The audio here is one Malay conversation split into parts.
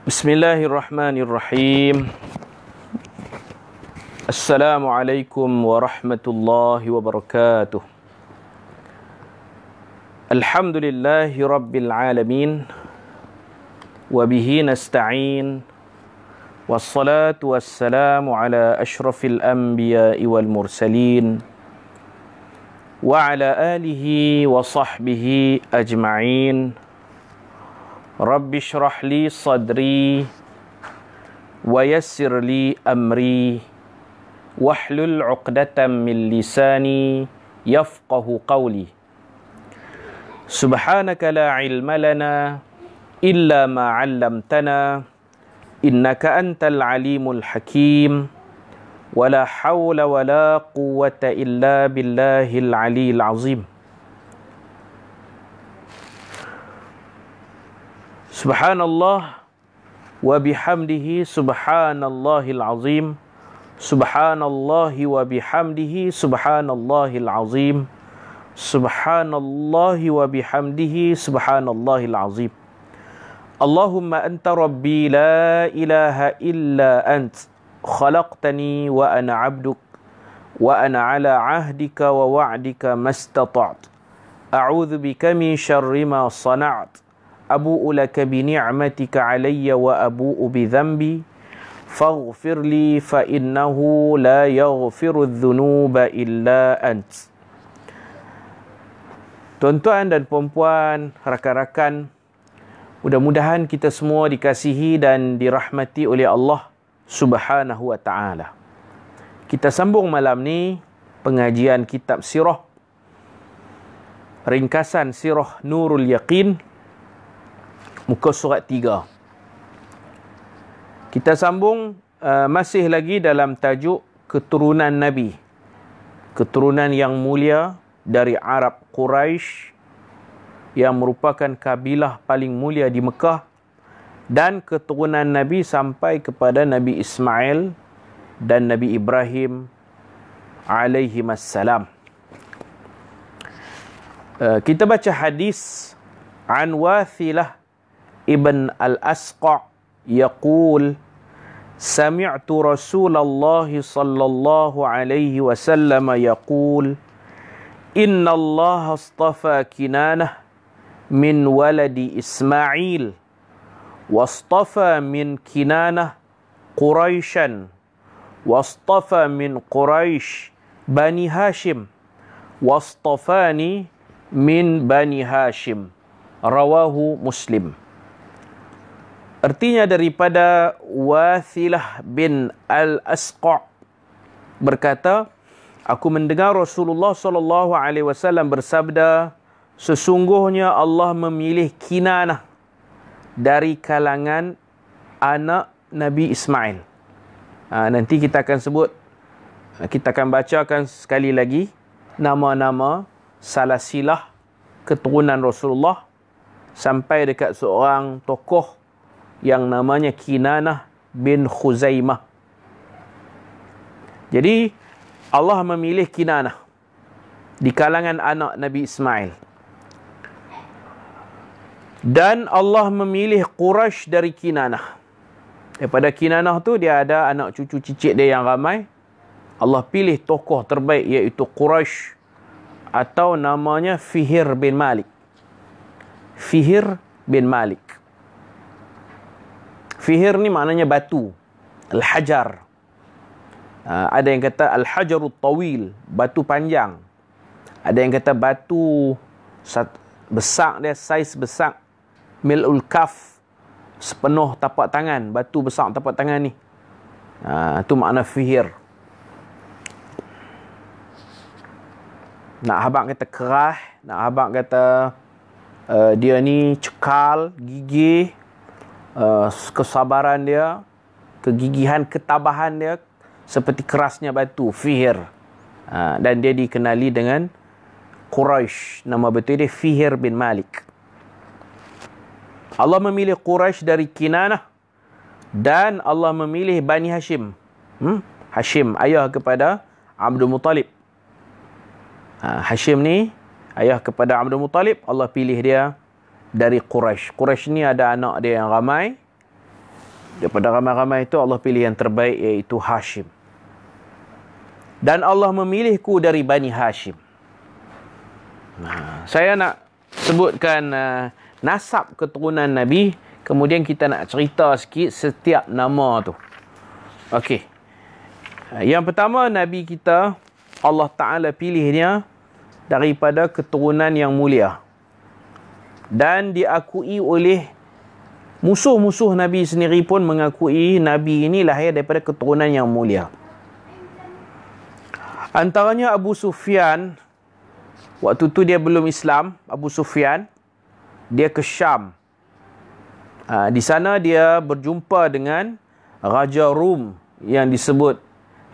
بسم الله الرحمن الرحيم السلام عليكم ورحمة الله وبركاته الحمد لله رب العالمين وبه نستعين والصلاة والسلام على أشرف الأنبياء والمرسلين وعلى آله وصحبه أجمعين رب اشرح لي صدري ويسر لي أمري واحلل عقدة من لساني يفقه قولي سبحانك لا علم لنا إلا ما علمتنا إنك أنت العليم الحكيم ولا حول ولا قوة إلا بالله العلي العظيم Subhanallah wa bihamdihi subhanallahil azim Subhanallah wa bihamdihi subhanallahil azim Subhanallah wa bihamdihi subhanallahil azim Allahumma anta rabbi la ilaha illa ant khalaqtani wa ana abduk wa ana ala ahdika wa wa'dika mastata'tu a'udzu bika min sharri ma sana'tu Abu laka bi ni'matika alayya wa abu'u bi dhanbi faghfir li fa innahu la yaghfiru dhunuba illa ant Tuan-tuan dan puan-puan, rakan-rakan, mudah-mudahan kita semua dikasihi dan dirahmati oleh Allah Subhanahu wa taala. Kita sambung malam ni pengajian kitab sirah ringkasan sirah Nurul Yaqin muka surat tiga. kita sambung uh, masih lagi dalam tajuk keturunan nabi keturunan yang mulia dari Arab Quraisy yang merupakan kabilah paling mulia di Mekah dan keturunan nabi sampai kepada nabi Ismail dan nabi Ibrahim alaihi wassalam uh, kita baca hadis عن واثله ابن الأسقع يقول سمعت رسول الله صلى الله عليه وسلم يقول إن الله اصطفى كنانة من ولد إسماعيل واصطفى من كنانة قريشا واصطفى من قريش بني هاشم واصطفاني من بني هاشم رواه مسلم Artinya daripada Wathilah bin Al-Asqa' berkata, Aku mendengar Rasulullah sallallahu alaihi wasallam bersabda, sesungguhnya Allah memilih Kinanah dari kalangan anak Nabi Ismail. Ha, nanti kita akan sebut kita akan bacakan sekali lagi nama-nama salasilah keturunan Rasulullah sampai dekat seorang tokoh yang namanya Kinanah bin Khuzaimah. Jadi Allah memilih Kinanah di kalangan anak Nabi Ismail. Dan Allah memilih Quraisy dari Kinanah. Daripada Kinanah tu dia ada anak cucu cicit dia yang ramai. Allah pilih tokoh terbaik iaitu Quraisy atau namanya Fihir bin Malik. Fihir bin Malik. Fihir ni maknanya batu. Al-Hajar. Uh, ada yang kata Al-Hajarul Tawil. Batu panjang. Ada yang kata batu sat- besar dia, saiz besar. Mil'ul Kaf. Sepenuh tapak tangan. Batu besar tapak tangan ni. Itu ha, uh, makna fihir. Nak habang kata kerah. Nak habang kata uh, dia ni cekal, gigih uh, kesabaran dia, kegigihan, ketabahan dia seperti kerasnya batu, fihir. Uh, dan dia dikenali dengan Quraisy. Nama betul dia Fihir bin Malik. Allah memilih Quraisy dari Kinanah dan Allah memilih Bani Hashim. Hmm? Hashim ayah kepada Abdul Muttalib. Uh, Hashim ni ayah kepada Abdul Muttalib. Allah pilih dia dari Quraisy. Quraisy ni ada anak dia yang ramai. Daripada ramai-ramai itu Allah pilih yang terbaik iaitu Hashim. Dan Allah memilihku dari Bani Hashim. Nah, saya nak sebutkan uh, nasab keturunan Nabi. Kemudian kita nak cerita sikit setiap nama tu. Okey. Uh, yang pertama Nabi kita Allah Ta'ala pilihnya daripada keturunan yang mulia. Mulia dan diakui oleh musuh-musuh Nabi sendiri pun mengakui Nabi ini lahir daripada keturunan yang mulia. Antaranya Abu Sufyan, waktu tu dia belum Islam, Abu Sufyan, dia ke Syam. Ha, di sana dia berjumpa dengan Raja Rum yang disebut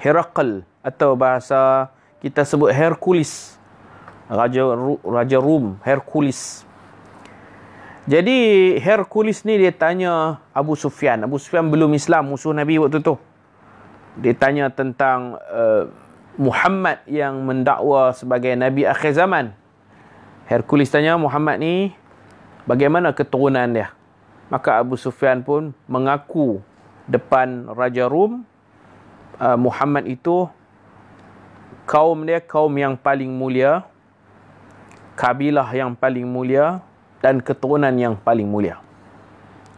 Herakl atau bahasa kita sebut Hercules. Raja, Raja Rum, Hercules. Hercules. Jadi Hercules ni dia tanya Abu Sufyan. Abu Sufyan belum Islam, musuh Nabi waktu tu. Dia tanya tentang uh, Muhammad yang mendakwa sebagai Nabi akhir zaman. Hercules tanya Muhammad ni bagaimana keturunan dia. Maka Abu Sufyan pun mengaku depan Raja Rum uh, Muhammad itu kaum dia kaum yang paling mulia, kabilah yang paling mulia, dan keturunan yang paling mulia.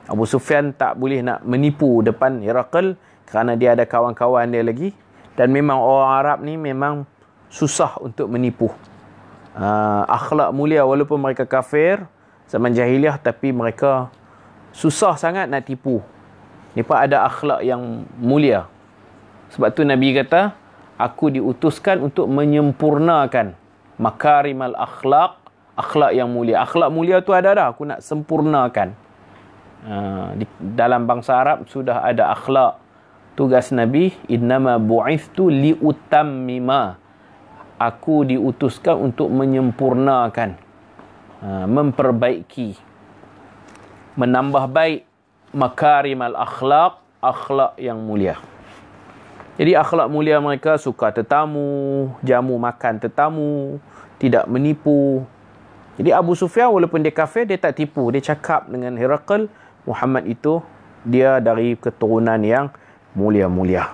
Abu Sufyan tak boleh nak menipu depan Herakl kerana dia ada kawan-kawan dia lagi dan memang orang Arab ni memang susah untuk menipu. Uh, akhlak mulia walaupun mereka kafir zaman jahiliah tapi mereka susah sangat nak tipu. Ni Mereka ada akhlak yang mulia. Sebab tu Nabi kata, aku diutuskan untuk menyempurnakan makarimal akhlak akhlak yang mulia. Akhlak mulia tu ada dah. Aku nak sempurnakan. Uh, di, dalam bangsa Arab sudah ada akhlak. Tugas Nabi, innama bu'ithu mima. Aku diutuskan untuk menyempurnakan. Uh, memperbaiki. Menambah baik makarim al-akhlaq, akhlak yang mulia. Jadi akhlak mulia mereka suka tetamu, jamu makan tetamu, tidak menipu, jadi Abu Sufyan walaupun dia kafir, dia tak tipu. Dia cakap dengan Herakl, Muhammad itu dia dari keturunan yang mulia-mulia.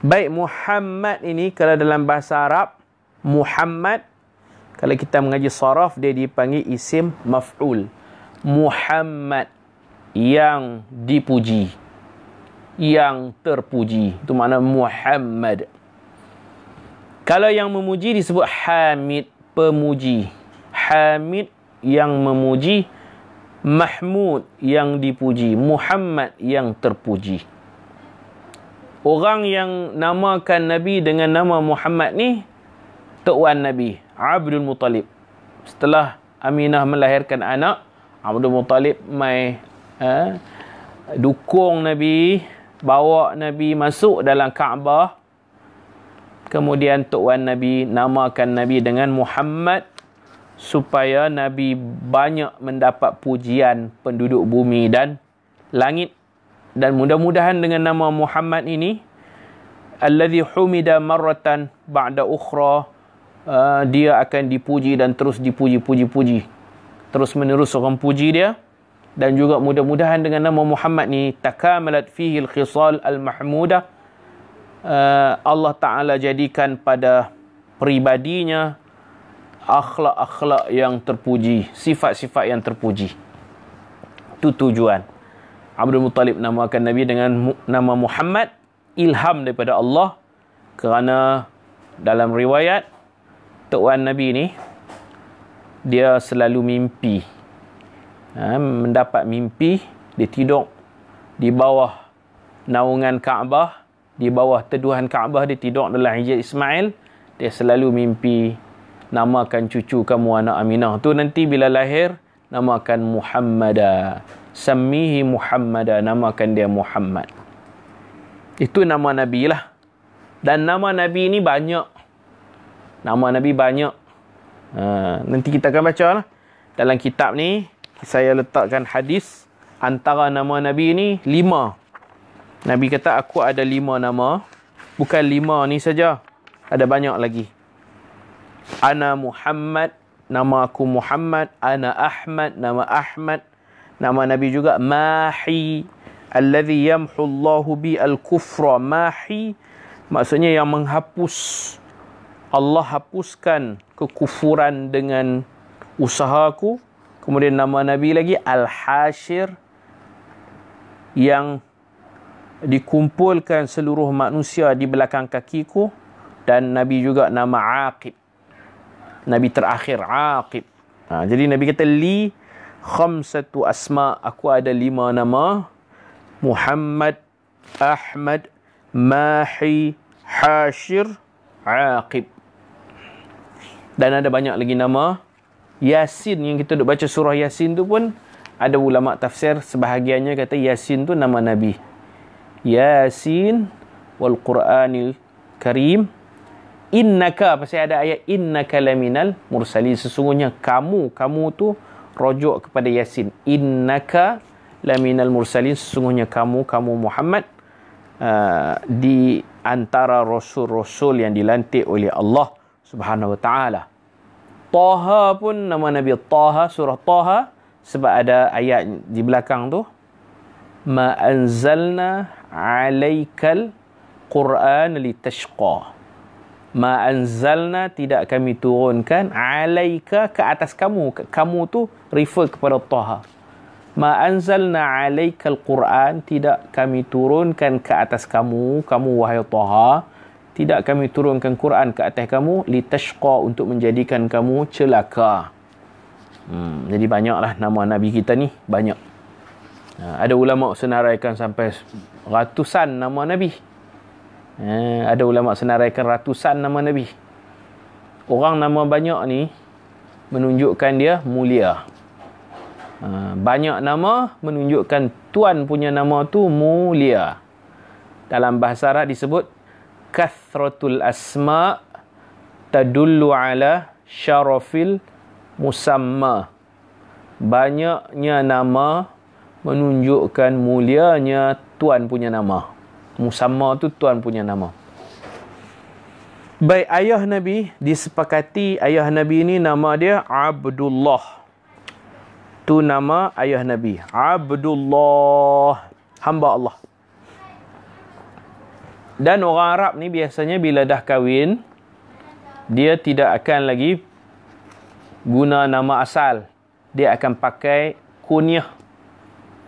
Baik Muhammad ini kalau dalam bahasa Arab, Muhammad kalau kita mengaji saraf dia dipanggil isim maf'ul. Muhammad yang dipuji. Yang terpuji. Itu makna Muhammad. Kalau yang memuji disebut Hamid, pemuji. Pemuji. Hamid yang memuji Mahmud yang dipuji Muhammad yang terpuji Orang yang namakan Nabi dengan nama Muhammad ni Tok Nabi Abdul Muttalib Setelah Aminah melahirkan anak Abdul Muttalib mai eh, Dukung Nabi Bawa Nabi masuk dalam Kaabah Kemudian Tok Nabi namakan Nabi dengan Muhammad supaya Nabi banyak mendapat pujian penduduk bumi dan langit dan mudah-mudahan dengan nama Muhammad ini alladhi humida marratan ba'da ukhra uh, dia akan dipuji dan terus dipuji puji puji terus menerus orang puji dia dan juga mudah-mudahan dengan nama Muhammad ni takamalat fihi al-khisal al-mahmuda uh, Allah Ta'ala jadikan pada peribadinya akhlak-akhlak yang terpuji, sifat-sifat yang terpuji. Itu tujuan. Abdul Muttalib namakan Nabi dengan nama Muhammad ilham daripada Allah kerana dalam riwayat tuan Nabi ini dia selalu mimpi. Ha, mendapat mimpi dia tidur di bawah naungan Kaabah, di bawah teduhan Kaabah dia tidur dalam Hijaz Ismail, dia selalu mimpi namakan cucu kamu anak Aminah tu nanti bila lahir namakan Muhammada. Samihi Muhammada, namakan dia Muhammad. Itu nama Nabi lah. Dan nama Nabi ni banyak. Nama Nabi banyak. Ha, nanti kita akan baca lah. Dalam kitab ni, saya letakkan hadis antara nama Nabi ni lima. Nabi kata, aku ada lima nama. Bukan lima ni saja. Ada banyak lagi. Ana Muhammad Nama aku Muhammad Ana Ahmad Nama Ahmad Nama Nabi juga Mahi Alladhi yamhu bi al-kufra Mahi Maksudnya yang menghapus Allah hapuskan kekufuran dengan usahaku Kemudian nama Nabi lagi Al-Hashir Yang dikumpulkan seluruh manusia di belakang kakiku Dan Nabi juga nama Aqib Nabi terakhir Aqib. Ha, jadi Nabi kata li khamsatu asma aku ada lima nama Muhammad Ahmad Mahi Hashir Aqib. Dan ada banyak lagi nama Yasin yang kita duk baca surah Yasin tu pun ada ulama tafsir sebahagiannya kata Yasin tu nama Nabi. Yasin wal Quranil Karim innaka pasal ada ayat innaka laminal mursalin sesungguhnya kamu kamu tu rojok kepada yasin innaka laminal mursalin sesungguhnya kamu kamu Muhammad uh, di antara rasul-rasul yang dilantik oleh Allah Subhanahu wa taala Taha pun nama Nabi Taha surah Taha sebab ada ayat di belakang tu ma anzalna alaikal Quran li tashqa ma anzalna tidak kami turunkan alaika ke atas kamu kamu tu refer kepada Taha ma anzalna alaika al-Quran tidak kami turunkan ke atas kamu kamu wahai Taha tidak kami turunkan Quran ke atas kamu litashqa untuk menjadikan kamu celaka hmm, jadi banyaklah nama Nabi kita ni banyak ha, ada ulama senaraikan sampai ratusan nama Nabi. Eh, ada ulama senaraikan ratusan nama Nabi. Orang nama banyak ni menunjukkan dia mulia. Ha, banyak nama menunjukkan tuan punya nama tu mulia. Dalam bahasa Arab disebut kathratul asma tadullu ala syarafil musamma. Banyaknya nama menunjukkan mulianya tuan punya nama. Uh, Musamma tu tuan punya nama. Baik, ayah Nabi disepakati ayah Nabi ini nama dia Abdullah. Tu nama ayah Nabi. Abdullah. Hamba Allah. Dan orang Arab ni biasanya bila dah kahwin, dia tidak akan lagi guna nama asal. Dia akan pakai kunyah.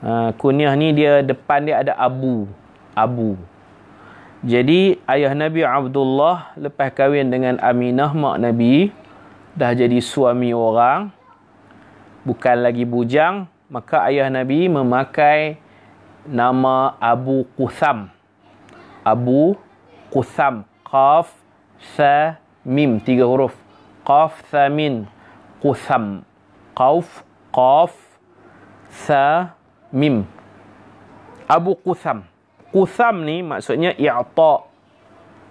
Uh, kunyah ni dia depan dia ada Abu abu. Jadi ayah Nabi Abdullah lepas kahwin dengan Aminah mak Nabi dah jadi suami orang bukan lagi bujang maka ayah Nabi memakai nama Abu Qusam. Abu Qusam qaf sa mim tiga huruf qaf sa min Qusam qaf qaf sa mim Abu Qusam Qusam ni maksudnya i'ta.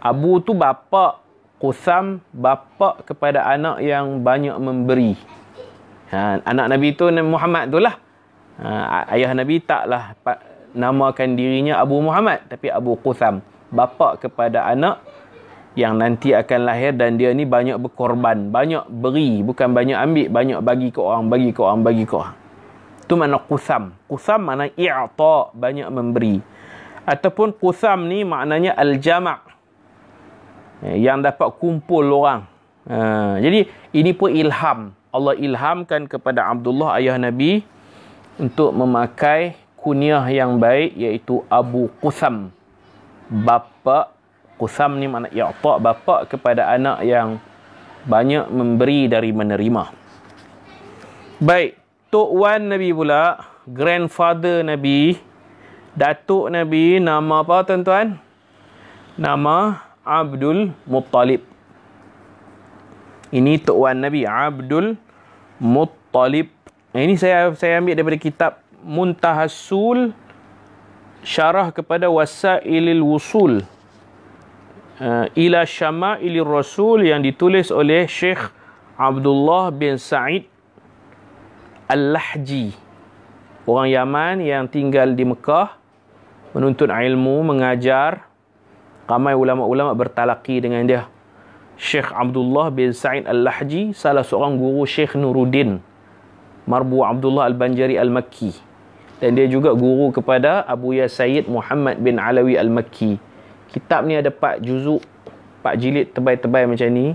Abu tu bapa Qusam bapa kepada anak yang banyak memberi. Ha, anak Nabi tu Nabi Muhammad tu lah. Ha, ayah Nabi taklah namakan dirinya Abu Muhammad tapi Abu Qusam. Bapa kepada anak yang nanti akan lahir dan dia ni banyak berkorban. Banyak beri. Bukan banyak ambil. Banyak bagi ke orang. Bagi ke orang. Bagi ke orang. Tu mana Qusam. Qusam mana i'ta. Banyak memberi ataupun qutham ni maknanya al-jama' ya, yang dapat kumpul orang. Ha, jadi ini pun ilham. Allah ilhamkan kepada Abdullah ayah Nabi untuk memakai kunyah yang baik iaitu Abu Qutham. Bapa Qutham ni makna ya'ta bapa kepada anak yang banyak memberi dari menerima. Baik, Tok Wan Nabi pula, grandfather Nabi Datuk Nabi nama apa tuan-tuan? Nama Abdul Muttalib. Ini Tok Wan Nabi Abdul Muttalib. Eh, ini saya saya ambil daripada kitab Muntahasul Syarah kepada Wasailil Wusul uh, ila Syama'ilir Rasul yang ditulis oleh Syekh Abdullah bin Sa'id Al-Lahji. Orang Yaman yang tinggal di Mekah menuntut ilmu, mengajar. Ramai ulama-ulama bertalaki dengan dia. Syekh Abdullah bin Sa'id Al-Lahji, salah seorang guru Syekh Nuruddin. Marbu Abdullah Al-Banjari Al-Makki. Dan dia juga guru kepada Abu Ya Sayyid Muhammad bin Alawi Al-Makki. Kitab ni ada empat juzuk, empat jilid tebal-tebal macam ni.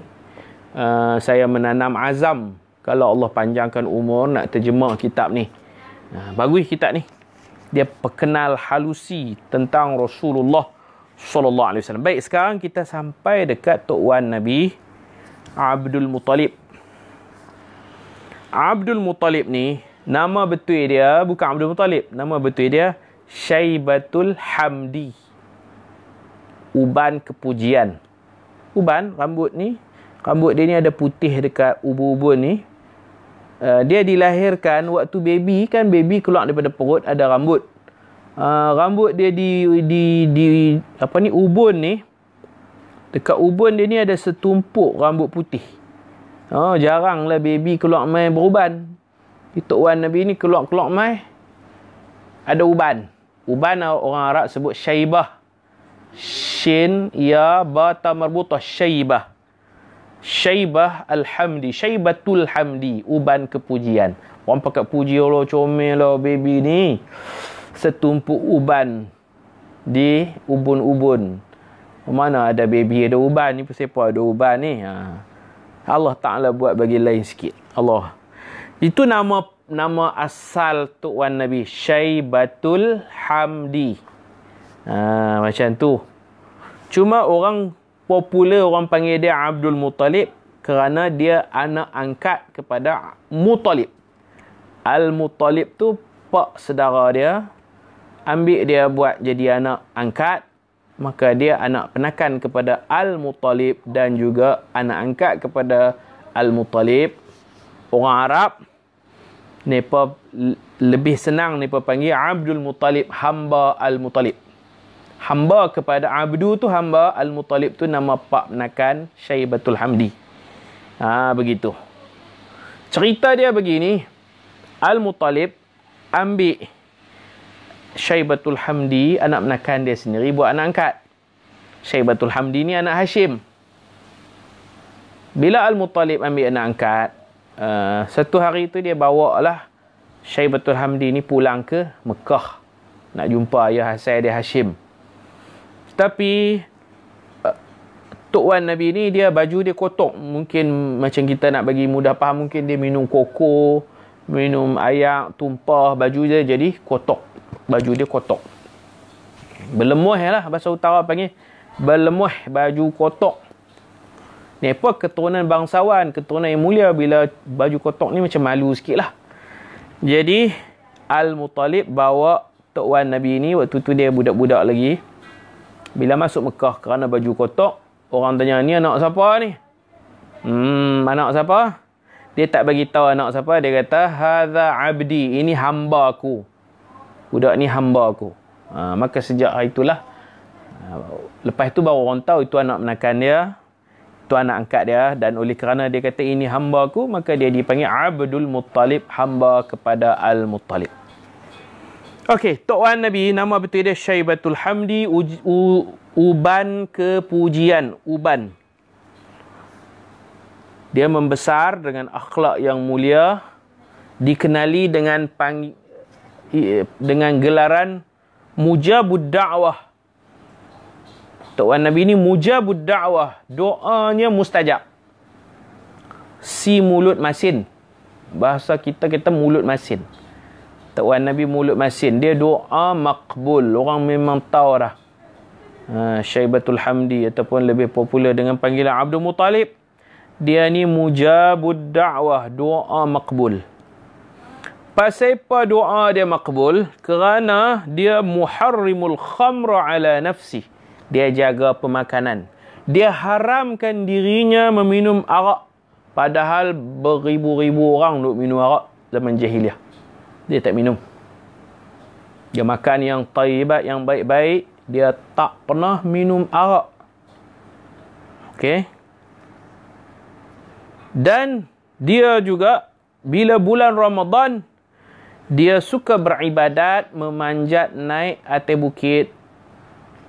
Uh, saya menanam azam kalau Allah panjangkan umur nak terjemah kitab ni. Uh, bagus kitab ni dia perkenal halusi tentang Rasulullah sallallahu alaihi wasallam. Baik, sekarang kita sampai dekat Tok Wan Nabi Abdul Muttalib. Abdul Muttalib ni nama betul dia bukan Abdul Muttalib, nama betul dia Syaibatul Hamdi. Uban kepujian. Uban rambut ni, rambut dia ni ada putih dekat ubu-ubu ni. Eh, dia dilahirkan waktu baby kan baby keluar daripada perut ada rambut. Uh, rambut dia di, di di di apa ni ubun ni dekat ubun dia ni ada setumpuk rambut putih. Oh jaranglah baby keluar main beruban. Itok Wan Nabi ni keluar-keluar mai ada uban. Uban orang Arab sebut syaibah. Shin ya ba ta marbutah syaibah. Syaibah Alhamdi. Syaibatul Hamdi. Uban kepujian. Orang pakat puji Allah comel lah baby ni. Setumpuk uban. Di ubun-ubun. Mana ada baby ada uban ni. Siapa ada uban ni. Ha. Allah Ta'ala buat bagi lain sikit. Allah. Itu nama nama asal Tok Wan Nabi. Syaibatul Hamdi. Ha, macam tu. Cuma orang popular orang panggil dia Abdul Muttalib kerana dia anak angkat kepada Muttalib. Al-Muttalib tu pak sedara dia ambil dia buat jadi anak angkat maka dia anak penakan kepada Al-Muttalib dan juga anak angkat kepada Al-Muttalib orang Arab mereka lebih senang mereka panggil Abdul Muttalib hamba Al-Muttalib hamba kepada abdu tu hamba al-mutalib tu nama pak menakan syaibatul hamdi ha begitu cerita dia begini al-mutalib ambil syaibatul hamdi anak menakan dia sendiri buat anak angkat syaibatul hamdi ni anak hashim bila al-mutalib ambil anak angkat uh, satu hari tu dia bawa lah syaibatul hamdi ni pulang ke mekah nak jumpa ayah saya dia hashim tapi uh, Tok Wan Nabi ni dia baju dia kotok mungkin macam kita nak bagi mudah faham mungkin dia minum koko minum air tumpah baju dia jadi kotok baju dia kotok berlemuh lah bahasa utara panggil berlemuh baju kotok ni apa keturunan bangsawan keturunan yang mulia bila baju kotok ni macam malu sikit lah jadi Al-Mutalib bawa Tok Wan Nabi ni waktu tu dia budak-budak lagi bila masuk Mekah kerana baju kotak, orang tanya ni anak siapa ni? Hmm, anak siapa? Dia tak bagi tahu anak siapa, dia kata hadza abdi, ini hamba aku. Budak ni hamba aku. Ha, maka sejak itulah ha, lepas tu baru orang tahu itu anak menakan dia, itu anak angkat dia dan oleh kerana dia kata ini hamba aku, maka dia dipanggil Abdul Muttalib, hamba kepada Al Muttalib. Okey, Tok Wan Nabi, nama betul dia Syaibatul Hamdi, uj, u, Uban Kepujian, Uban. Dia membesar dengan akhlak yang mulia, dikenali dengan pang, dengan gelaran Mujabud Da'wah. Tok Wan Nabi ni Mujabud Da'wah, doanya mustajab. Si mulut masin. Bahasa kita kita mulut masin. Tuan Nabi mulut masin. Dia doa makbul. Orang memang tahu dah. Ha, Syaibatul Hamdi ataupun lebih popular dengan panggilan Abdul Muttalib. Dia ni mujabud da'wah. Doa makbul. Pasal apa doa dia makbul? Kerana dia muharrimul khamra ala nafsi. Dia jaga pemakanan. Dia haramkan dirinya meminum arak. Padahal beribu-ribu orang duk minum arak zaman jahiliah dia tak minum. Dia makan yang tayyibat, yang baik-baik. Dia tak pernah minum arak. Okey. Dan dia juga bila bulan Ramadan, dia suka beribadat, memanjat naik atas bukit.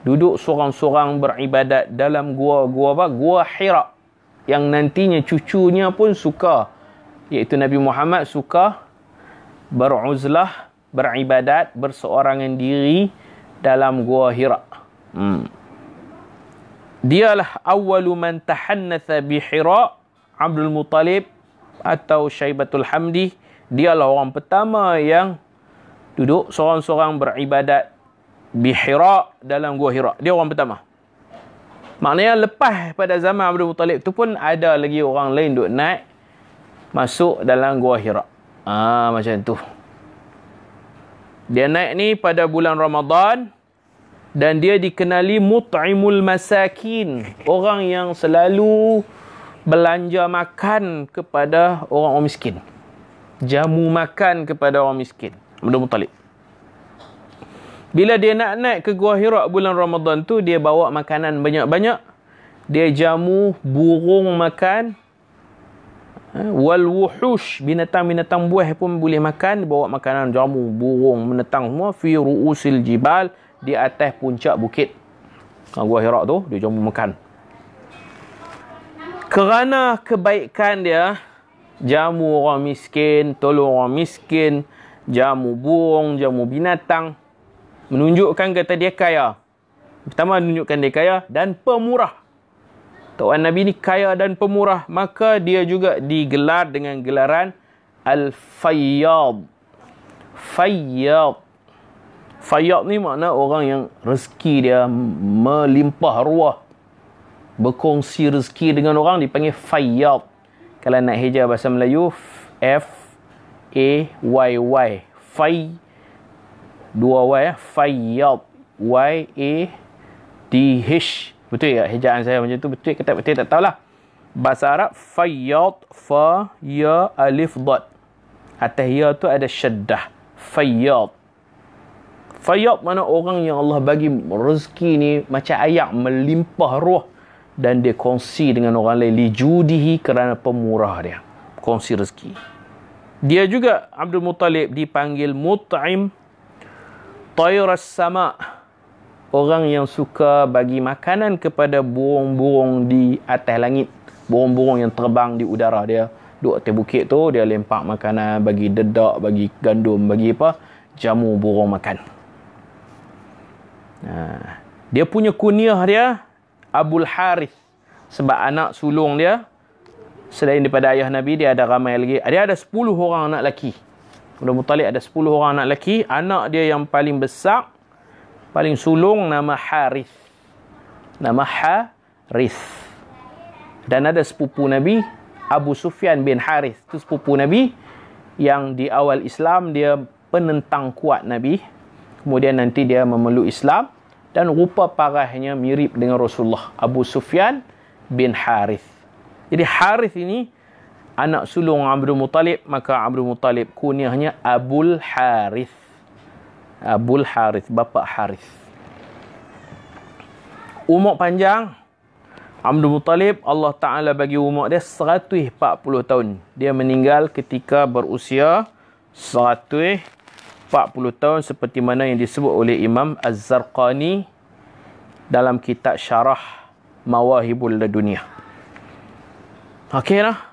Duduk seorang-seorang beribadat dalam gua-gua apa? Gua Hira. Yang nantinya cucunya pun suka. Iaitu Nabi Muhammad suka beruzlah, beribadat, berseorangan diri dalam gua Hira. Hmm. Dialah awal man tahannatha bi Hira Abdul Muttalib atau Syaibatul Hamdi. Dialah orang pertama yang duduk seorang-seorang beribadat bi Hira dalam gua Hira. Dia orang pertama. Maknanya lepas pada zaman Abdul Muttalib tu pun ada lagi orang lain duduk naik masuk dalam gua Hira. Ah macam tu. Dia naik ni pada bulan Ramadan dan dia dikenali mut'imul masakin, orang yang selalu belanja makan kepada orang orang miskin. Jamu makan kepada orang miskin. Abdul Muttalib. Bila dia nak naik ke Gua Hira bulan Ramadan tu, dia bawa makanan banyak-banyak. Dia jamu burung makan, Ha? wal wuhush binatang-binatang buah pun boleh makan bawa makanan jamu burung menetang semua fi ruusil jibal di atas puncak bukit ha, gua herak tu dia jamu makan kerana kebaikan dia jamu orang miskin tolong orang miskin jamu burung jamu binatang menunjukkan kata dia kaya pertama menunjukkan dia kaya dan pemurah Tuan Nabi ni kaya dan pemurah, maka dia juga digelar dengan gelaran Al-Fayyad. Fayyad. Fayyad ni makna orang yang rezeki dia melimpah ruah. Berkongsi rezeki dengan orang dipanggil Fayyad. Kalau nak heja bahasa Melayu, F A Y Y. Fay dua Y ya. Fayyad. Y A T H Betul tak hejaan saya macam tu? Betul ke tak? Betul tak tahulah. Bahasa Arab, fayyad, fa, ya, alif, dot. Atas ya tu ada syaddah. Fayyad. Fayyad mana orang yang Allah bagi rezeki ni macam ayak melimpah ruh dan dia kongsi dengan orang lain lijudihi kerana pemurah dia. Kongsi rezeki. Dia juga Abdul Muttalib dipanggil Mut'im Tayras Sama' orang yang suka bagi makanan kepada burung-burung di atas langit. Burung-burung yang terbang di udara dia. Duduk atas bukit tu, dia lempak makanan, bagi dedak, bagi gandum, bagi apa, jamu burung makan. Ha. Dia punya kuniah dia, Abul Harith. Sebab anak sulung dia, selain daripada ayah Nabi, dia ada ramai lagi. Dia ada 10 orang anak lelaki. Abdul Muttalib ada 10 orang anak lelaki. Anak dia yang paling besar, paling sulung nama Harith. Nama Harith. Dan ada sepupu Nabi Abu Sufyan bin Harith. Itu sepupu Nabi yang di awal Islam dia penentang kuat Nabi. Kemudian nanti dia memeluk Islam dan rupa parahnya mirip dengan Rasulullah Abu Sufyan bin Harith. Jadi Harith ini anak sulung Abdul Muttalib, maka Abdul Muttalib kunyahnya Abul Harith. Abul Harith, bapa Harith. Umur panjang Abdul Muttalib Allah Taala bagi umur dia 140 tahun. Dia meninggal ketika berusia 140 tahun seperti mana yang disebut oleh Imam Az-Zarqani dalam kitab Syarah Mawahibul Dunia. Okeylah.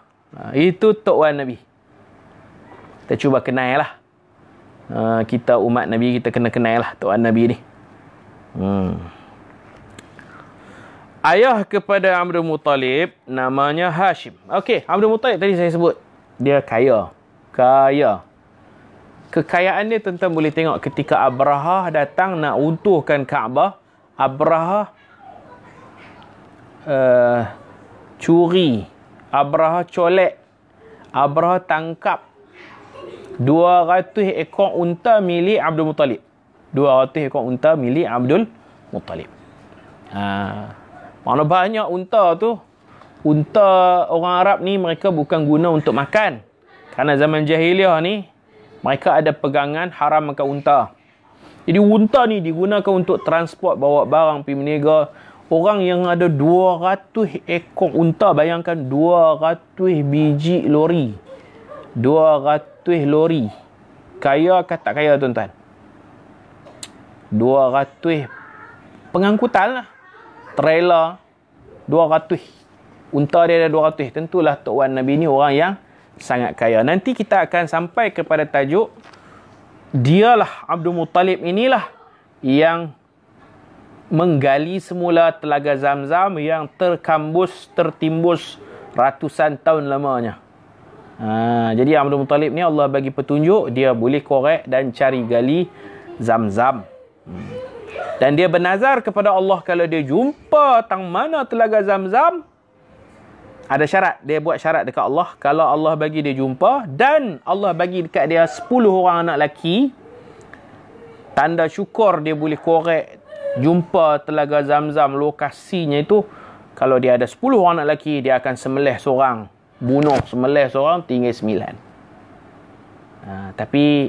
Itu Tok Wan Nabi. Kita cuba kenailah. Ah, kita umat Nabi kita kena kenal lah Tuan Nabi ni. Hmm. Ayah kepada Amr Muttalib namanya Hashim. Okey, Amr Muttalib tadi saya sebut. Dia kaya. Kaya. Kekayaan dia tuan boleh tengok ketika Abraha datang nak untuhkan Kaabah. Abraha uh, curi. Abraha colek. Abraha tangkap 200 ekor unta milik Abdul Muttalib. 200 ekor unta milik Abdul Muttalib. Ha. Mana lah banyak unta tu. Unta orang Arab ni mereka bukan guna untuk makan. Karena zaman jahiliah ni, mereka ada pegangan haram makan unta. Jadi unta ni digunakan untuk transport bawa barang pergi meniaga. Orang yang ada 200 ekor unta, bayangkan 200 biji lori. 200 lori. Kaya ke tak kaya tuan-tuan? 200 pengangkutan lah. Trailer 200. Unta dia ada 200. Tentulah Tok Wan Nabi ni orang yang sangat kaya. Nanti kita akan sampai kepada tajuk. Dialah Abdul Muttalib inilah yang menggali semula telaga zam-zam yang terkambus, tertimbus ratusan tahun lamanya. Ha, jadi Abdul Muttalib ni Allah bagi petunjuk dia boleh korek dan cari gali zam-zam. Hmm. Dan dia bernazar kepada Allah kalau dia jumpa tang mana telaga zam-zam. Ada syarat. Dia buat syarat dekat Allah. Kalau Allah bagi dia jumpa dan Allah bagi dekat dia 10 orang anak lelaki. Tanda syukur dia boleh korek jumpa telaga zam-zam lokasinya itu. Kalau dia ada 10 orang anak lelaki, dia akan semelih seorang bunuh semelih seorang tinggal sembilan. Ha, tapi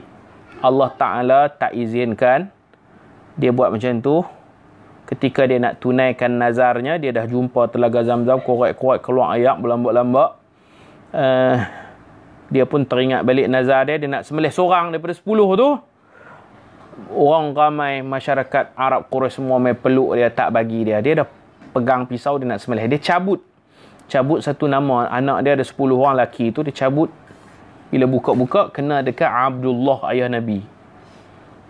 Allah Ta'ala tak izinkan dia buat macam tu. Ketika dia nak tunaikan nazarnya, dia dah jumpa telaga zam-zam, korek-korek keluar ayak berlambak-lambak. Uh, dia pun teringat balik nazar dia, dia nak semelih seorang daripada sepuluh tu. Orang ramai masyarakat Arab Quraisy semua main peluk dia, tak bagi dia. Dia dah pegang pisau, dia nak semelih. Dia cabut cabut satu nama anak dia ada 10 orang lelaki tu dia cabut bila buka-buka kena dekat Abdullah ayah Nabi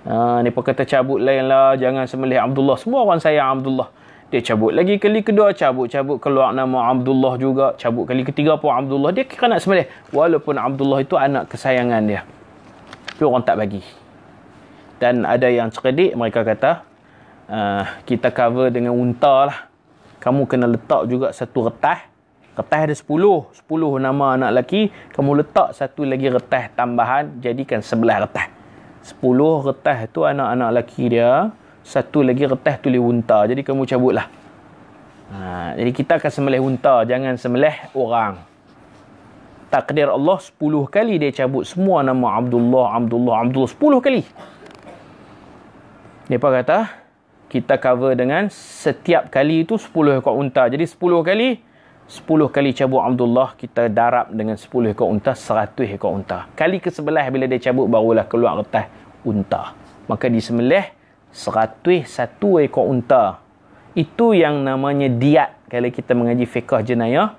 ha, dia pun kata cabut lain lah jangan semelih Abdullah semua orang sayang Abdullah dia cabut lagi kali kedua cabut-cabut keluar nama Abdullah juga cabut kali ketiga pun Abdullah dia kena nak semelih walaupun Abdullah itu anak kesayangan dia tapi orang tak bagi dan ada yang cerdik mereka kata ah, kita cover dengan unta lah kamu kena letak juga satu retah Retas ada 10, 10 nama anak lelaki, kamu letak satu lagi retas tambahan, jadikan 11 retas. 10 retas tu anak-anak lelaki dia, satu lagi retas tulis unta. Jadi kamu cabutlah. Ha, jadi kita akan sembelih unta, jangan sembelih orang. Takdir Allah 10 kali dia cabut semua nama Abdullah, Abdullah, Abdullah 10 kali. Dia pun kata kita cover dengan setiap kali itu 10 ekor unta. Jadi 10 kali 10 kali cabut Abdullah kita darab dengan 10 ekor unta 100 ekor unta kali ke sebelah bila dia cabut barulah keluar letas unta maka disembelih 101 ekor unta itu yang namanya diat kalau kita mengaji fiqh jenayah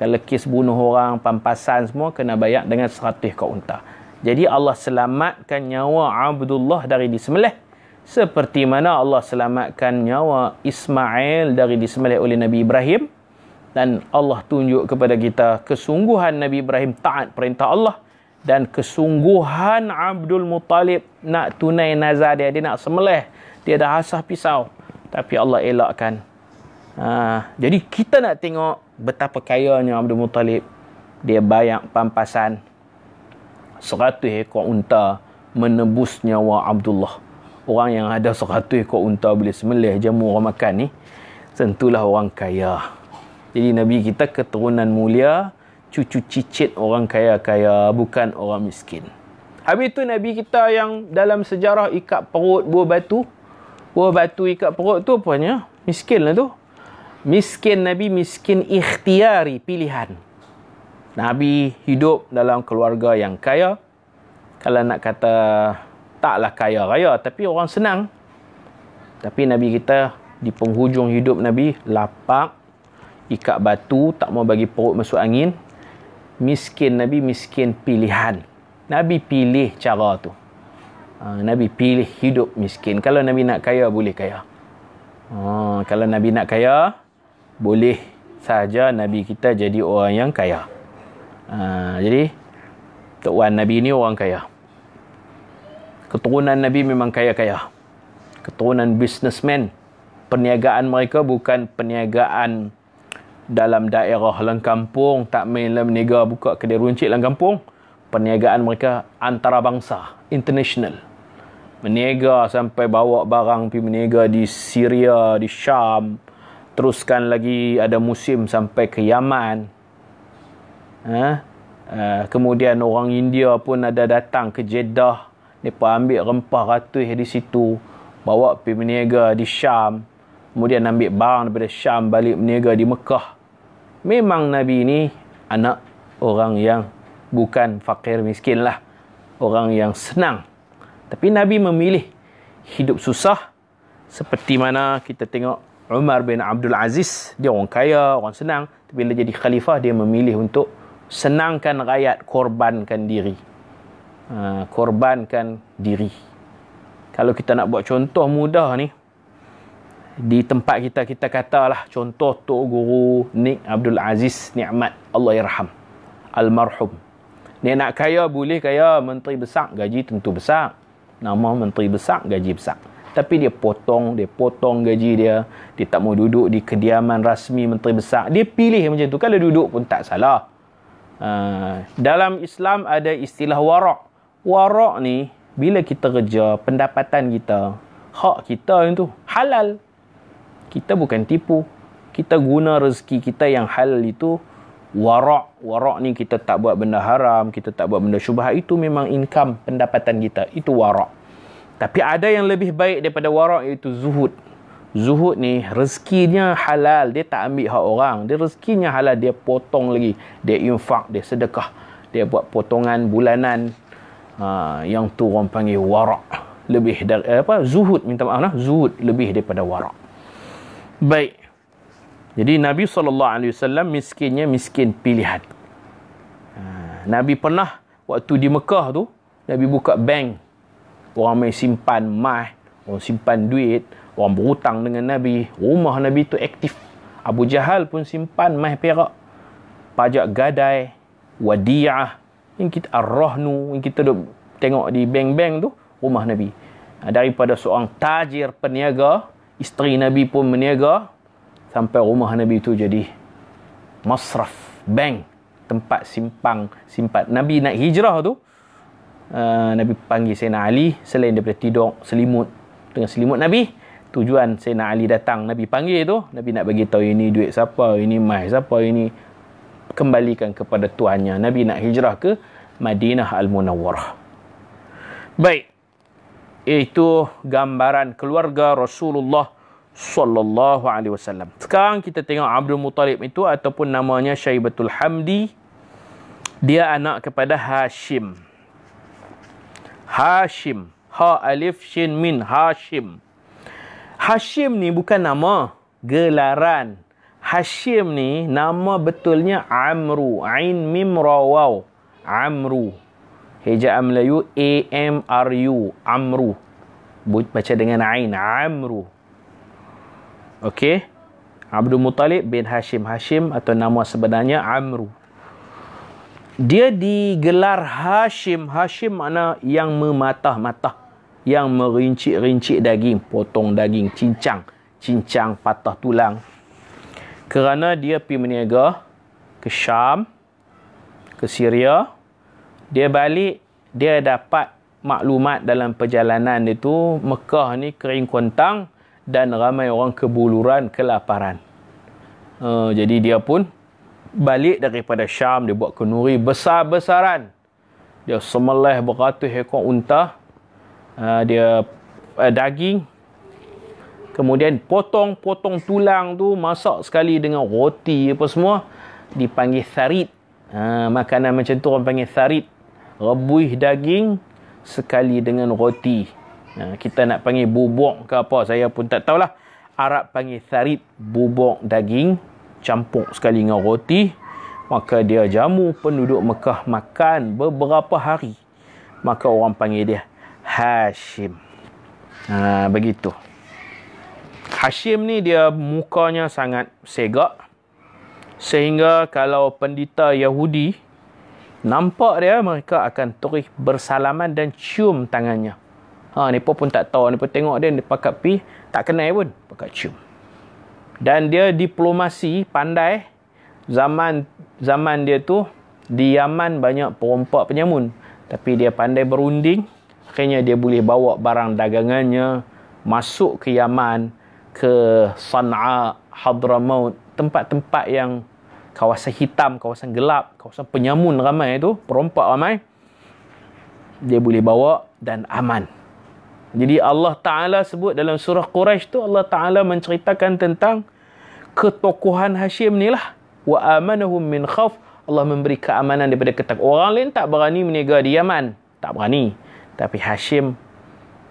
kalau kes bunuh orang pampasan semua kena bayar dengan 100 ekor unta jadi Allah selamatkan nyawa Abdullah dari disembelih seperti mana Allah selamatkan nyawa Ismail dari disembelih oleh Nabi Ibrahim dan Allah tunjuk kepada kita kesungguhan Nabi Ibrahim taat perintah Allah dan kesungguhan Abdul Muttalib nak tunai nazar dia dia nak semelih dia dah asah pisau tapi Allah elakkan ha, jadi kita nak tengok betapa kayanya Abdul Muttalib dia bayar pampasan 100 ekor unta menebus nyawa Abdullah orang yang ada 100 ekor unta boleh semelih jamu orang makan ni tentulah orang kaya jadi Nabi kita keturunan mulia, cucu cicit orang kaya-kaya, bukan orang miskin. Habis itu Nabi kita yang dalam sejarah ikat perut buah batu, buah batu ikat perut tu apa apanya? Miskin lah tu. Miskin Nabi, miskin ikhtiari, pilihan. Nabi hidup dalam keluarga yang kaya. Kalau nak kata taklah kaya raya, tapi orang senang. Tapi Nabi kita di penghujung hidup Nabi lapak ikat batu, tak mau bagi perut masuk angin. Miskin Nabi, miskin pilihan. Nabi pilih cara tu. Ha, Nabi pilih hidup miskin. Kalau Nabi nak kaya, boleh kaya. Ha, kalau Nabi nak kaya, boleh saja Nabi kita jadi orang yang kaya. Ha, jadi, Tok Wan Nabi ni orang kaya. Keturunan Nabi memang kaya-kaya. Keturunan businessman. Perniagaan mereka bukan perniagaan dalam daerah Langkampung tak main lah meniaga buka kedai runcit Langkampung. perniagaan mereka antarabangsa international meniaga sampai bawa barang pergi meniaga di Syria di Syam teruskan lagi ada musim sampai ke Yaman ha? ha kemudian orang India pun ada datang ke Jeddah mereka ambil rempah ratus di situ bawa pergi meniaga di Syam kemudian ambil barang daripada Syam balik meniaga di Mekah memang Nabi ini anak orang yang bukan fakir miskin lah. Orang yang senang. Tapi Nabi memilih hidup susah. Seperti mana kita tengok Umar bin Abdul Aziz. Dia orang kaya, orang senang. Tapi bila jadi khalifah, dia memilih untuk senangkan rakyat, korbankan diri. Uh, korbankan diri. Kalau kita nak buat contoh mudah ni, di tempat kita kita katalah contoh tok guru ni Abdul Aziz Nikmat Allah irham almarhum ni nak kaya boleh kaya menteri besar gaji tentu besar nama menteri besar gaji besar tapi dia potong dia potong gaji dia dia tak mau duduk di kediaman rasmi menteri besar dia pilih macam tu kalau duduk pun tak salah uh, dalam Islam ada istilah warak warak ni bila kita kerja pendapatan kita hak kita itu halal kita bukan tipu. Kita guna rezeki kita yang halal itu warak. Warak ni kita tak buat benda haram, kita tak buat benda syubhat itu memang income pendapatan kita. Itu warak. Tapi ada yang lebih baik daripada warak iaitu zuhud. Zuhud ni rezekinya halal, dia tak ambil hak orang. Dia rezekinya halal, dia potong lagi. Dia infak, dia sedekah. Dia buat potongan bulanan uh, yang tu orang panggil warak. Lebih dari eh, apa? Zuhud minta maaf lah. Zuhud lebih daripada warak. Baik. Jadi Nabi SAW miskinnya miskin pilihan. Ha, Nabi pernah waktu di Mekah tu, Nabi buka bank. Orang main simpan mah, orang simpan duit, orang berhutang dengan Nabi. Rumah Nabi tu aktif. Abu Jahal pun simpan mah perak. Pajak gadai, wadiah. Yang kita arrohnu, yang kita duk tengok di bank-bank tu, rumah Nabi. Ha, daripada seorang tajir peniaga, isteri Nabi pun meniaga sampai rumah Nabi itu jadi masraf bank tempat simpang simpan Nabi nak hijrah tu uh, Nabi panggil Sayyidina Ali selain daripada tidur selimut dengan selimut Nabi tujuan Sayyidina Ali datang Nabi panggil tu Nabi nak bagi tahu ini duit siapa ini mai siapa ini kembalikan kepada tuannya Nabi nak hijrah ke Madinah Al-Munawwarah Baik iaitu gambaran keluarga Rasulullah sallallahu alaihi wasallam. Sekarang kita tengok Abdul Muttalib itu ataupun namanya Syaibatul Hamdi. Dia anak kepada Hashim. Hashim. Ha alif shin min Hashim. Hashim ni bukan nama, gelaran. Hashim ni nama betulnya Amru. Ain mim Ra rawau. Amru. Hejaan Melayu A M R U Amru. Baca dengan ain Amru. Okey. Abdul Muttalib bin Hashim Hashim atau nama sebenarnya Amru. Dia digelar Hashim. Hashim makna yang mematah-matah. Yang merinci-rinci daging. Potong daging. Cincang. Cincang patah tulang. Kerana dia pergi meniaga ke Syam, ke Syria, dia balik dia dapat maklumat dalam perjalanan dia tu Mekah ni kering kontang dan ramai orang kebuluran kelaparan uh, jadi dia pun balik daripada Syam dia buat kenuri besar-besaran dia semelih beratus ekor unta uh, dia uh, daging kemudian potong-potong tulang tu masak sekali dengan roti apa semua dipanggil sarit uh, makanan macam tu orang panggil sarit rebuih daging sekali dengan roti. Ha, kita nak panggil bubuk ke apa, saya pun tak tahulah. Arab panggil tharib bubuk daging, campur sekali dengan roti. Maka dia jamu penduduk Mekah makan beberapa hari. Maka orang panggil dia Hashim. Ha, begitu. Hashim ni dia mukanya sangat segak. Sehingga kalau pendeta Yahudi, Nampak dia mereka akan terus bersalaman dan cium tangannya. Ha ni pun tak tahu ni pun tengok dia ni pakat pi tak kenal pun pakat cium. Dan dia diplomasi pandai zaman zaman dia tu di Yaman banyak perompak penyamun tapi dia pandai berunding akhirnya dia boleh bawa barang dagangannya masuk ke Yaman ke Sana'a Hadramaut tempat-tempat yang kawasan hitam, kawasan gelap, kawasan penyamun ramai itu, perompak ramai, dia boleh bawa dan aman. Jadi Allah Ta'ala sebut dalam surah Quraisy tu, Allah Ta'ala menceritakan tentang ketokohan Hashim ni lah. Wa amanahum min khaf. Allah memberi keamanan daripada ketak. Orang lain tak berani meniaga di Yaman. Tak berani. Tapi Hashim,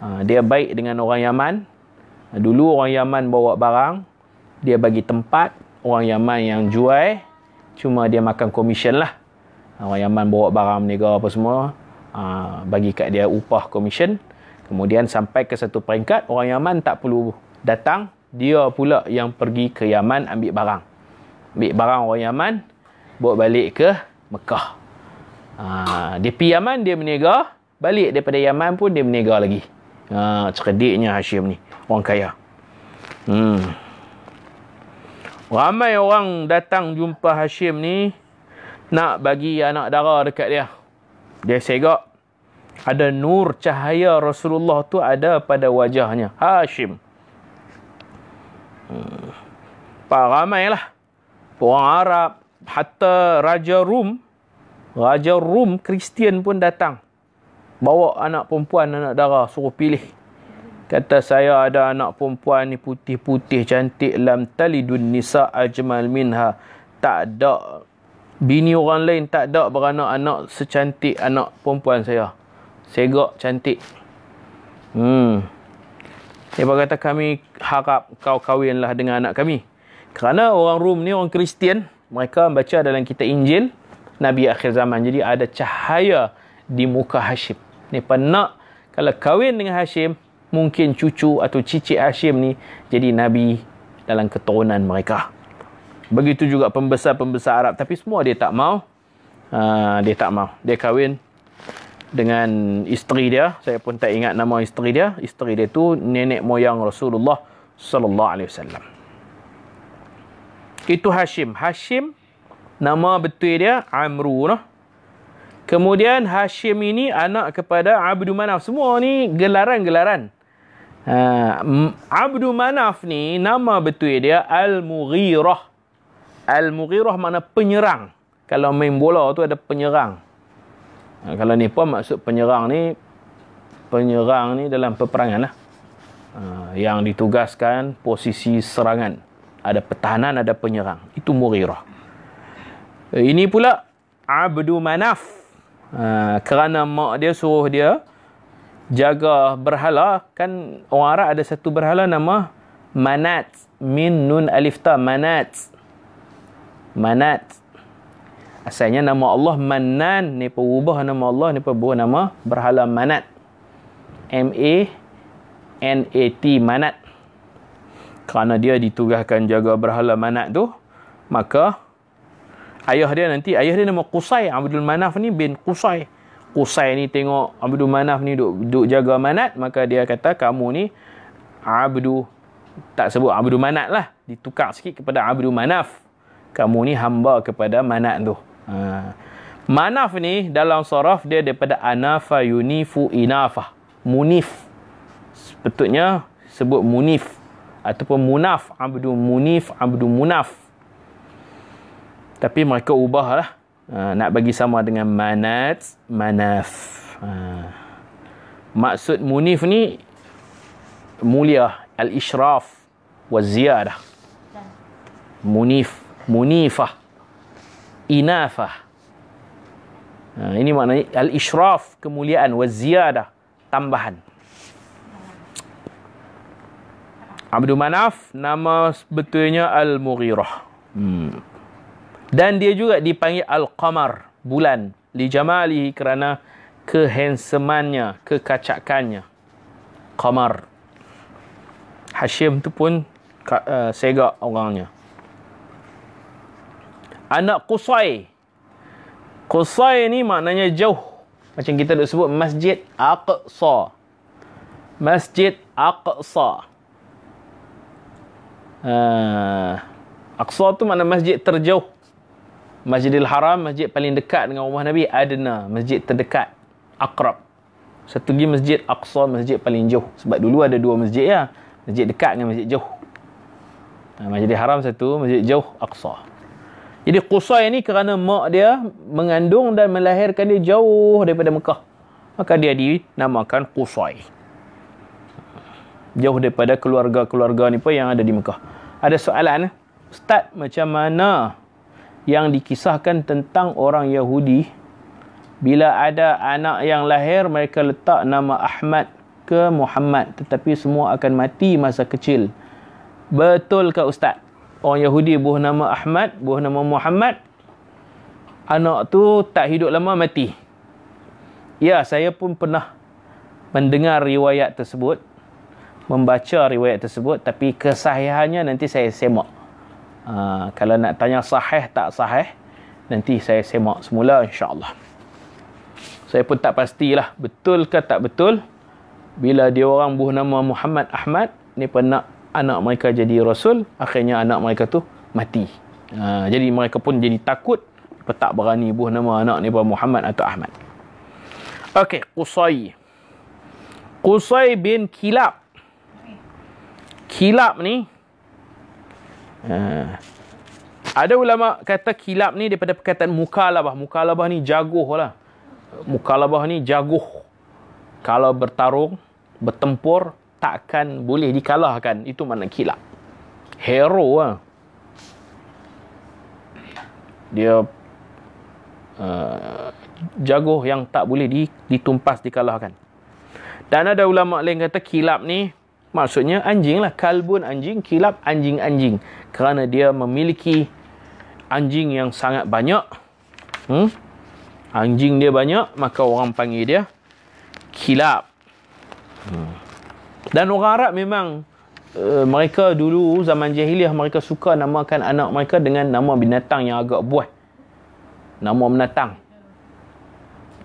uh, dia baik dengan orang Yaman. Dulu orang Yaman bawa barang. Dia bagi tempat orang Yaman yang jual cuma dia makan komisen lah. Orang Yaman bawa barang meniaga apa semua, ah, bagi kat dia upah komisen. Kemudian sampai ke satu peringkat, orang Yaman tak perlu datang, dia pula yang pergi ke Yaman ambil barang. Ambil barang orang Yaman, bawa balik ke Mekah. Ah, dia pergi Yaman, dia meniaga, balik daripada Yaman pun dia meniaga lagi. Ha, cerdiknya Hashim ni, orang kaya. Hmm. Ramai orang datang jumpa Hashim ni nak bagi anak dara dekat dia. Dia segak. Ada nur cahaya Rasulullah tu ada pada wajahnya. Hashim. Hmm. Pak ramai lah. Orang Arab. Hatta Raja Rum. Raja Rum Kristian pun datang. Bawa anak perempuan, anak dara suruh pilih. Kata saya ada anak perempuan ni putih-putih cantik lam talidun nisa ajmal minha. Tak ada bini orang lain tak ada beranak anak secantik anak perempuan saya. Segak cantik. Hmm. Dia kata kami harap kau kahwinlah dengan anak kami. Kerana orang Rom ni orang Kristian, mereka membaca dalam kitab Injil Nabi akhir zaman. Jadi ada cahaya di muka Hashim. Ni pernah kalau kahwin dengan Hashim, mungkin cucu atau cici Hashim ni jadi Nabi dalam keturunan mereka. Begitu juga pembesar-pembesar Arab. Tapi semua dia tak mau. Uh, dia tak mau. Dia kahwin dengan isteri dia. Saya pun tak ingat nama isteri dia. Isteri dia tu nenek moyang Rasulullah sallallahu alaihi wasallam. Itu Hashim. Hashim nama betul dia Amru lah. Kemudian Hashim ini anak kepada Abdul Manaf. Semua ni gelaran-gelaran. Ha, Abdu Manaf ni nama betul dia Al-Mughirah. Al-Mughirah makna penyerang. Kalau main bola tu ada penyerang. Ha, kalau ni pun maksud penyerang ni penyerang ni dalam peperangan lah. Ha, yang ditugaskan posisi serangan. Ada pertahanan, ada penyerang. Itu Mughirah. Eh, ini pula Abdul Manaf. Ha, kerana mak dia suruh dia jaga berhala kan orang Arab ada satu berhala nama manat min nun alif ta manat manat asalnya nama Allah manan ni perubah nama Allah ni perubah nama berhala manat m a n a t manat kerana dia ditugaskan jaga berhala manat tu maka ayah dia nanti ayah dia nama Qusai Abdul Manaf ni bin Qusai Kusai ni tengok Abdu Manaf ni duk, duk jaga manat maka dia kata kamu ni Abdu tak sebut Abdu Manat lah ditukar sikit kepada Abdu Manaf kamu ni hamba kepada manat tu ha. Manaf ni dalam saraf dia daripada anafa yunifu inafa munif sepatutnya sebut munif ataupun munaf abdu munif abdu munaf tapi mereka ubahlah Ha, nak bagi sama dengan manat manaf ha. maksud munif ni mulia al israf wa ziyadah munif munifah inafah ha, ini maknanya al israf kemuliaan wa ziyadah tambahan Abdul Manaf nama betulnya Al Mughirah. Hmm dan dia juga dipanggil al-qamar bulan li jamalihi kerana kehensemannya kekacakannya qamar Hashim tu pun uh, segak orangnya anak Qusai Qusai ni maknanya jauh macam kita dah sebut masjid aqsa masjid aqsa Uh, Aqsa tu makna masjid terjauh Masjidil Haram, masjid paling dekat dengan rumah Nabi, Adna, masjid terdekat, akrab. Satu lagi masjid Aqsa, masjid paling jauh. Sebab dulu ada dua masjid ya. Masjid dekat dengan masjid jauh. Ha, Masjidil Haram satu, masjid jauh, Aqsa. Jadi Qusay ni kerana mak dia mengandung dan melahirkan dia jauh daripada Mekah. Maka dia dinamakan Qusay. Jauh daripada keluarga-keluarga ni pun yang ada di Mekah. Ada soalan. Eh? Ustaz, macam mana yang dikisahkan tentang orang Yahudi bila ada anak yang lahir mereka letak nama Ahmad ke Muhammad tetapi semua akan mati masa kecil betul ke ustaz orang Yahudi buah nama Ahmad buah nama Muhammad anak tu tak hidup lama mati ya saya pun pernah mendengar riwayat tersebut membaca riwayat tersebut tapi kesahihannya nanti saya semak Uh, kalau nak tanya sahih tak sahih, nanti saya semak semula insyaAllah. Saya pun tak pastilah betul ke tak betul. Bila dia orang buh nama Muhammad Ahmad, ni pernah anak mereka jadi rasul, akhirnya anak mereka tu mati. Uh, jadi mereka pun jadi takut, tak berani buh nama anak ni pun Muhammad atau Ahmad. Okey, Qusay. Qusay bin Kilab. Kilab ni, Ah. Ada ulama kata kilap ni daripada perkataan mukalabah. Mukalabah ni jagoh lah. Mukalabah ni jagoh. Kalau bertarung, bertempur, takkan boleh dikalahkan. Itu mana kilap. Hero lah. Dia uh, ah, jagoh yang tak boleh ditumpas, dikalahkan. Dan ada ulama lain kata kilap ni maksudnya anjing lah. Kalbun anjing, kilap anjing-anjing. anjing anjing kerana dia memiliki anjing yang sangat banyak. Hmm? Anjing dia banyak, maka orang panggil dia kilap. Hmm. Dan orang Arab memang uh, mereka dulu zaman jahiliah mereka suka namakan anak mereka dengan nama binatang yang agak buat Nama binatang.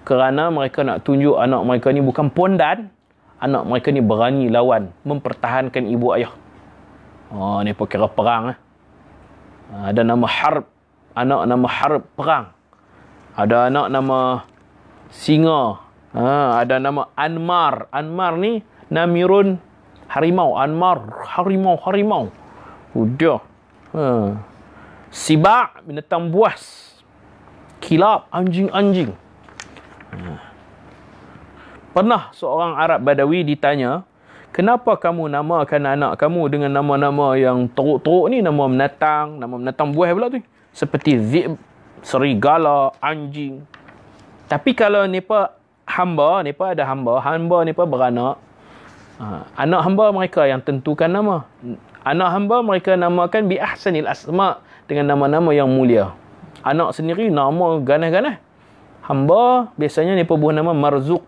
Kerana mereka nak tunjuk anak mereka ni bukan pondan, anak mereka ni berani lawan, mempertahankan ibu ayah. Oh, ni pun kira perang eh. Ada nama harb. Anak nama harb perang. Ada anak nama singa. Ha, ada nama Anmar. Anmar ni Namirun Harimau. Anmar Harimau Harimau. Udah. Ha. Sibak binatang buas. Kilap anjing-anjing. Ha. Pernah seorang Arab Badawi ditanya, kenapa kamu namakan anak kamu dengan nama-nama yang teruk-teruk ni nama menatang nama menatang buah pula tu seperti zib serigala anjing tapi kalau ni pa hamba ni pa ada hamba hamba ni pa beranak ha, anak hamba mereka yang tentukan nama anak hamba mereka namakan bi ahsanil asma dengan nama-nama yang mulia anak sendiri nama ganas-ganas hamba biasanya ni pa buah nama marzuk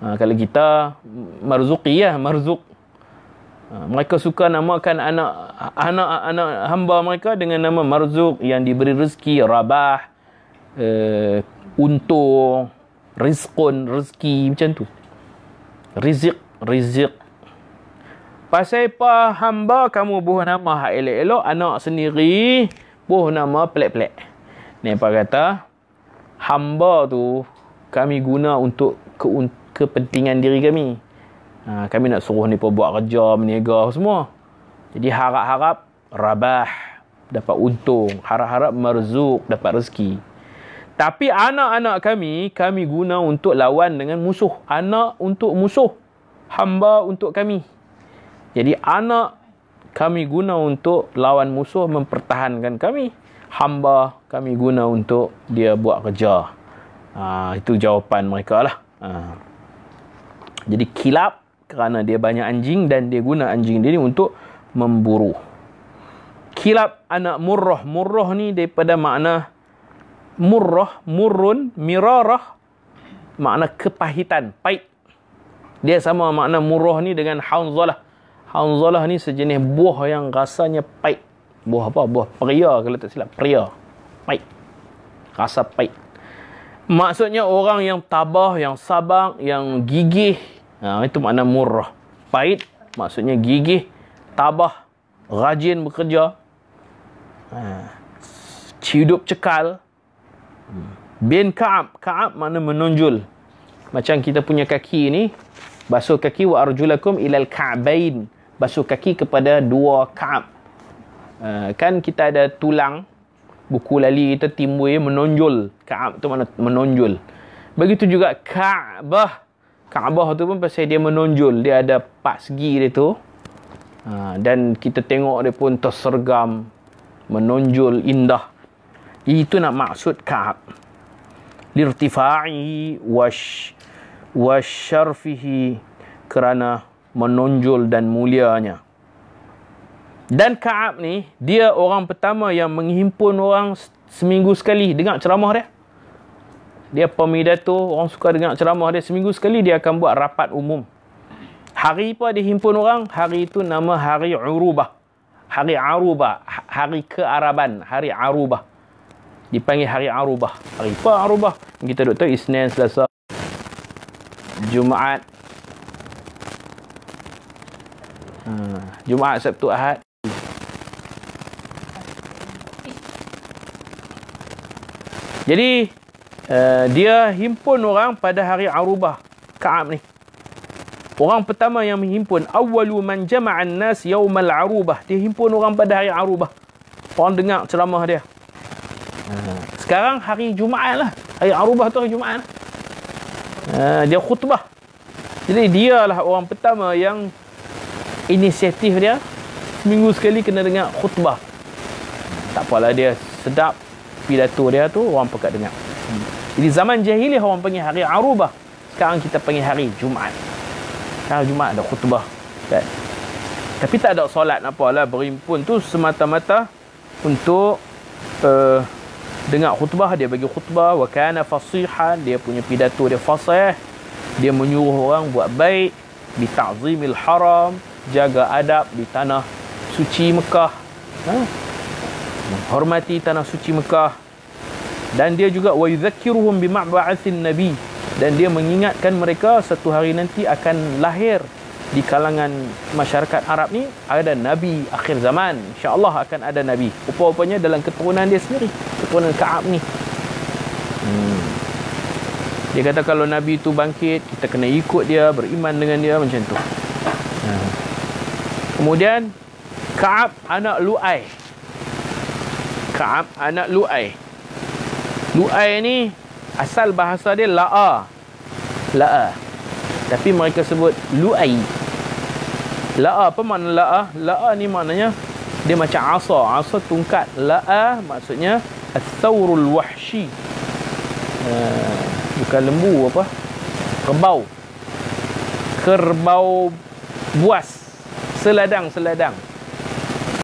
Ha, kalau kita marzuki ya, marzuk. Ha, mereka suka namakan anak anak anak hamba mereka dengan nama marzuk yang diberi rezeki, rabah, uh, untung, rizqun, rezeki macam tu. Rizik, rizik. Pasal apa hamba kamu buah nama hak elok-elok, anak sendiri buah nama pelik-pelik. Ni apa kata? Hamba tu kami guna untuk keunt kepentingan diri kami. Ha, kami nak suruh ni pun buat kerja, meniaga semua. Jadi harap-harap rabah dapat untung, harap-harap merzuk dapat rezeki. Tapi anak-anak kami, kami guna untuk lawan dengan musuh. Anak untuk musuh. Hamba untuk kami. Jadi anak kami guna untuk lawan musuh mempertahankan kami. Hamba kami guna untuk dia buat kerja. Ha, itu jawapan mereka lah. Ha jadi kilap kerana dia banyak anjing dan dia guna anjing dia ni untuk memburu. Kilap anak murrah. Murrah ni daripada makna murrah, murun, mirarah. Makna kepahitan, pahit. Dia sama makna murrah ni dengan haunzalah. Haunzalah ni sejenis buah yang rasanya pahit. Buah apa? Buah pria kalau tak silap. Pria. Pahit. Rasa pahit. Maksudnya orang yang tabah, yang sabang, yang gigih, Ha, itu makna murah, Pahit, maksudnya gigih, tabah, rajin bekerja, ha, hidup cekal. Hmm. Bin ka'ab. Ka'ab makna menunjul. Macam kita punya kaki ni, basuh kaki wa arjulakum ilal ka'bain. Basuh kaki kepada dua ka'ab. Ha, kan kita ada tulang, buku lali kita timbul menonjol. Ka'ab tu makna menonjol. Begitu juga ka'bah. Ka Kaabah tu pun pasal dia menonjol. Dia ada empat segi dia tu. Ha, dan kita tengok dia pun tersergam. Menonjol indah. Itu nak maksud Kaab. Lirtifa'i wash washarfihi kerana menonjol dan mulianya. Dan Kaab ni, dia orang pertama yang menghimpun orang seminggu sekali. Dengar ceramah dia dia tu, orang suka dengar ceramah dia seminggu sekali dia akan buat rapat umum hari apa dia himpun orang hari itu nama hari urubah hari arubah hari kearaban hari arubah dipanggil hari arubah hari apa arubah kita duk tahu isnin selasa jumaat hmm. jumaat sabtu ahad jadi Eh, dia himpun orang pada hari Arubah Kaab ni. Orang pertama yang menghimpun awwalu man jama'a an-nas yawmal Arubah. Dia himpun orang pada hari Arubah. Orang dengar ceramah dia. Hmm. Sekarang hari Jumaat lah. Hari Arubah tu hari Jumaat. Lah. Eh, dia khutbah. Jadi dia lah orang pertama yang inisiatif dia seminggu sekali kena dengar khutbah. Tak apalah dia sedap pidato dia tu orang pekat dengar. Hmm. Jadi zaman jahili, orang panggil hari Arubah. Sekarang kita panggil hari Jumaat. Hari Jumaat ada khutbah. Kan? Tapi tak ada solat apa lah. Berimpun tu semata-mata untuk uh, dengar khutbah. Dia bagi khutbah. Wa kana fasihan. Dia punya pidato dia fasih. Dia menyuruh orang buat baik. Di ta'zimil haram. Jaga adab di tanah suci Mekah. Ha? Hormati tanah suci Mekah dan dia juga wa yuzakkiruhum bima'ba'atsin nabi dan dia mengingatkan mereka satu hari nanti akan lahir di kalangan masyarakat Arab ni ada nabi akhir zaman insyaallah akan ada nabi rupa-rupanya dalam keturunan dia sendiri keturunan Ka'ab ni hmm. dia kata kalau nabi tu bangkit kita kena ikut dia beriman dengan dia macam tu hmm. kemudian Ka'ab anak Lu'ai Ka'ab anak Lu'ai Lu'ai ni asal bahasa dia la'a. La'a. Tapi mereka sebut lu'ai. La'a apa makna la'a? La'a ni maknanya dia macam asa. Asa tungkat. La'a maksudnya as-sawrul wahsyi. Uh, bukan lembu apa? Kerbau. Kerbau buas. Seladang-seladang.